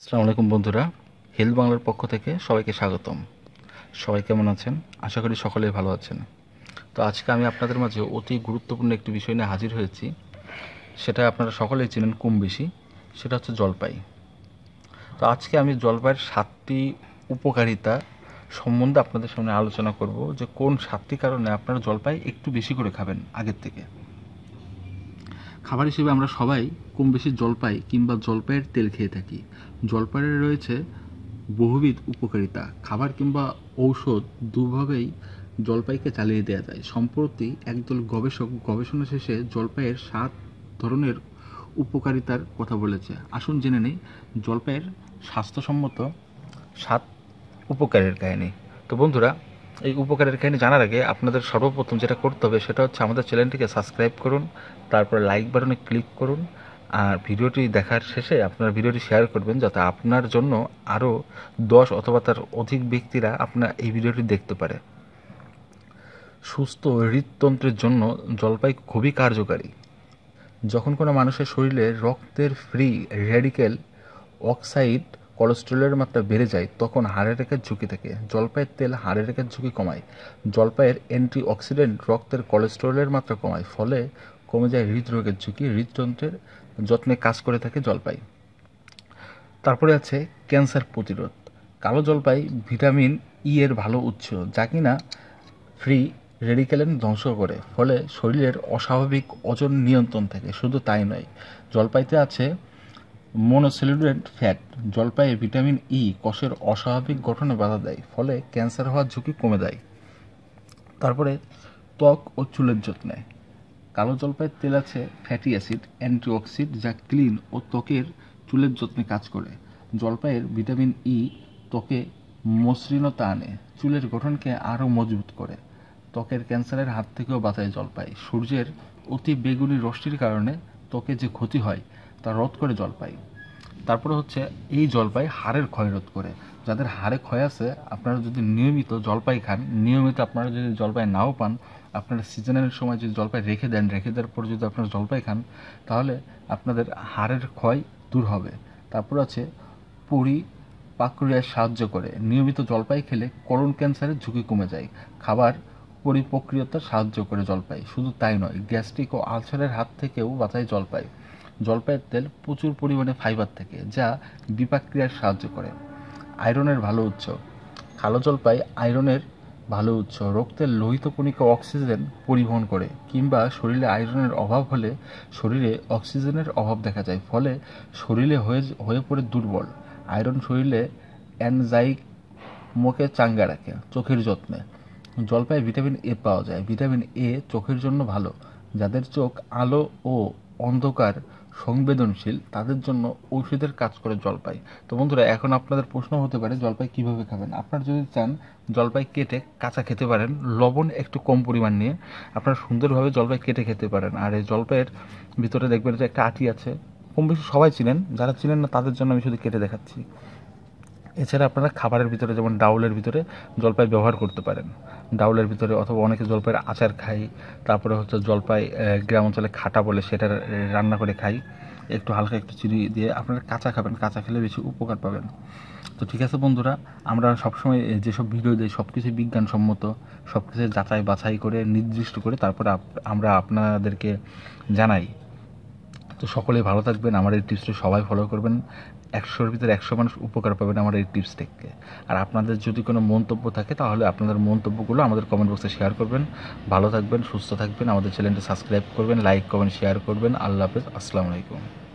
আসসালামু আলাইকুম বন্ধুরা হেলথ বাংলার পক্ষ থেকে সবাইকে স্বাগতম সবাই কেমন আছেন আশা করি সকলেই ভালো আছেন তো আজকে আমি আপনাদের মাঝে অতি গুরুত্বপূর্ণ একটি বিষয় নিয়ে হাজির হয়েছি সেটা আপনারা সকলেই চেনেন কম বেশি সেটা হচ্ছে জলপাই তো আজকে আমি জলপাইয়ের সাতটি উপকারিতা সম্বন্ধে আপনাদের সামনে আলোচনা করব যে কোন সাতটি কারণে আপনারা জলপাই একটু বেশি করে খাবেন আগের থেকে খাবার হিসেবে আমরা সবাই কম বেশি জলপাই কিংবা জলপাইয়ের তেল খেয়ে থাকি জলপাইয়ের রয়েছে বহুবিধ উপকারিতা খাবার কিংবা ঔষধ দুভাবেই জলপাইকে চালিয়ে দেওয়া যায় সম্প্রতি একদল গবেষক গবেষণা শেষে জলপাইয়ের সাত ধরনের উপকারিতার কথা বলেছে আসুন জেনে নেই জলপাইয়ের স্বাস্থ্যসম্মত সাত উপকারের কাহিনী তো বন্ধুরা এই উপকারের কাহিনী জানার আগে আপনাদের সর্বপ্রথম যেটা করতে হবে সেটা হচ্ছে আমাদের চ্যানেলটিকে সাবস্ক্রাইব করুন তারপরে লাইক বাটনে ক্লিক করুন আর ভিডিওটি দেখার শেষে আপনার ভিডিওটি শেয়ার করবেন যাতে আপনার জন্য আরও দশ অথবা তার অধিক ব্যক্তিরা আপনার এই ভিডিওটি দেখতে পারে সুস্থ হৃদতন্ত্রের জন্য জলপাই খুবই কার্যকারী যখন কোনো মানুষের শরীরে রক্তের ফ্রি রেডিকেল অক্সাইড কোলেস্ট্রলের মাত্রা বেড়ে যায় তখন হাড়ের রেখার ঝুঁকি থাকে জলপাইয়ের তেল হাড়ের রেখার ঝুঁকি কমায় জলপাইয়ের অ্যান্টিঅক্সিডেন্ট রক্তের কোলেস্ট্রলের মাত্রা কমায় ফলে কমে যায় হৃদরোগের ঝুঁকি হৃদযন্ত্রের যত্নে কাজ করে থাকে জলপাই তারপরে আছে ক্যান্সার প্রতিরোধ কালো জলপাই ভিটামিন ই e এর ভালো উৎস যা কিনা ফ্রি রেডিক্যালেন ধ্বংস করে ফলে শরীরের অস্বাভাবিক ওজন নিয়ন্ত্রণ থাকে শুধু তাই নয় জলপাইতে আছে মনোসেলুলেট ফ্যাট জলপাইয়ে ভিটামিন ই e, কষের অস্বাভাবিক গঠনে বাধা দেয় ফলে ক্যান্সার হওয়ার ঝুঁকি কমে দেয় তারপরে ত্বক ও চুলের যত্নে কালো জলপাইয়ের তেল আছে ফ্যাটি অ্যাসিড অ্যান্টিঅক্সিড যা ক্লিন ও ত্বকের চুলের যত্নে কাজ করে জলপাইয়ের ভিটামিন ই e ত্বকে মসৃণতা আনে চুলের গঠনকে আরও মজবুত করে ত্বকের ক্যান্সারের হাত থেকেও বাঁচায় জলপাই সূর্যের অতি বেগুনি রশ্মির কারণে ত্বকে যে ক্ষতি হয় তা রোধ করে জলপাই তারপরে হচ্ছে এই জলপাই হাড়ের ক্ষয় রোধ করে যাদের হাড়ে ক্ষয় আছে আপনারা যদি নিয়মিত জলপাই খান নিয়মিত আপনারা যদি জলপাই নাও পান আপনারা সিজনের সময় যদি জলপাই রেখে দেন রেখে দেওয়ার পর যদি আপনারা জলপাই খান তাহলে আপনাদের হাড়ের ক্ষয় দূর হবে তারপর আছে পুরি পাকক্রিয়ায় সাহায্য করে নিয়মিত জলপাই খেলে করোন ক্যান্সারের ঝুঁকি কমে যায় খাবার পরিপক্রিয়তা সাহায্য করে জলপাই শুধু তাই নয় গ্যাস্ট্রিক ও আলসারের হাত থেকেও বাঁচায় জলপাই জলপাইয়ের তেল প্রচুর পরিমাণে ফাইবার থাকে যা বিপাক ক্রিয়ায় সাহায্য করে আয়রনের ভালো উৎস কালো জলপাই আয়রনের ভালো উৎস রক্তের লোহিত কণিকা অক্সিজেন পরিবহন করে কিংবা শরীরে আয়রনের অভাব হলে শরীরে অক্সিজেনের অভাব দেখা যায় ফলে শরীরে হয়ে হয়ে পড়ে দুর্বল আয়রন শরীরে অ্যানজাইক মুখে চাঙ্গা রাখে চোখের যত্নে জলপাই ভিটামিন এ পাওয়া যায় ভিটামিন এ চোখের জন্য ভালো যাদের চোখ আলো ও অন্ধকার সংবেদনশীল তাদের জন্য ঔষধের কাজ করে জলপাই তো বন্ধুরা এখন আপনাদের প্রশ্ন হতে পারে জলপাই কিভাবে খাবেন আপনারা যদি চান জলপাই কেটে কাঁচা খেতে পারেন লবণ একটু কম পরিমাণ নিয়ে আপনারা সুন্দরভাবে জলপাই কেটে খেতে পারেন আর এই জলপাইয়ের ভিতরে দেখবেন যে একটা আটি আছে কম বেশি সবাই চিনেন যারা চিনেন না তাদের জন্য আমি শুধু কেটে দেখাচ্ছি এছাড়া আপনারা খাবারের ভিতরে যেমন ডাউলের ভিতরে জলপাই ব্যবহার করতে পারেন ডাউলের ভিতরে অথবা অনেকে জলপাইয়ের আচার খাই তারপরে হচ্ছে জলপাই গ্রাম অঞ্চলে খাটা বলে সেটা রান্না করে খাই একটু হালকা একটু চিনি দিয়ে আপনারা কাঁচা খাবেন কাঁচা খেলে বেশি উপকার পাবেন তো ঠিক আছে বন্ধুরা আমরা সবসময় যেসব ভিডিও দিই সব কিছু বিজ্ঞানসম্মত সব কিছু যাচাই বাছাই করে নির্দিষ্ট করে তারপরে আমরা আপনাদেরকে জানাই তো সকলে ভালো থাকবেন আমার এই টিপসটা সবাই ফলো করবেন একশোর ভিতরে একশো মানুষ উপকার পাবেন আমার এই টিপস থেকে আর আপনাদের যদি কোনো মন্তব্য থাকে তাহলে আপনাদের মন্তব্যগুলো আমাদের কমেন্ট বক্সে শেয়ার করবেন ভালো থাকবেন সুস্থ থাকবেন আমাদের চ্যানেলটা সাবস্ক্রাইব করবেন লাইক কমেন্ট শেয়ার করবেন আল্লাহ হাফেজ আসসালামু আলাইকুম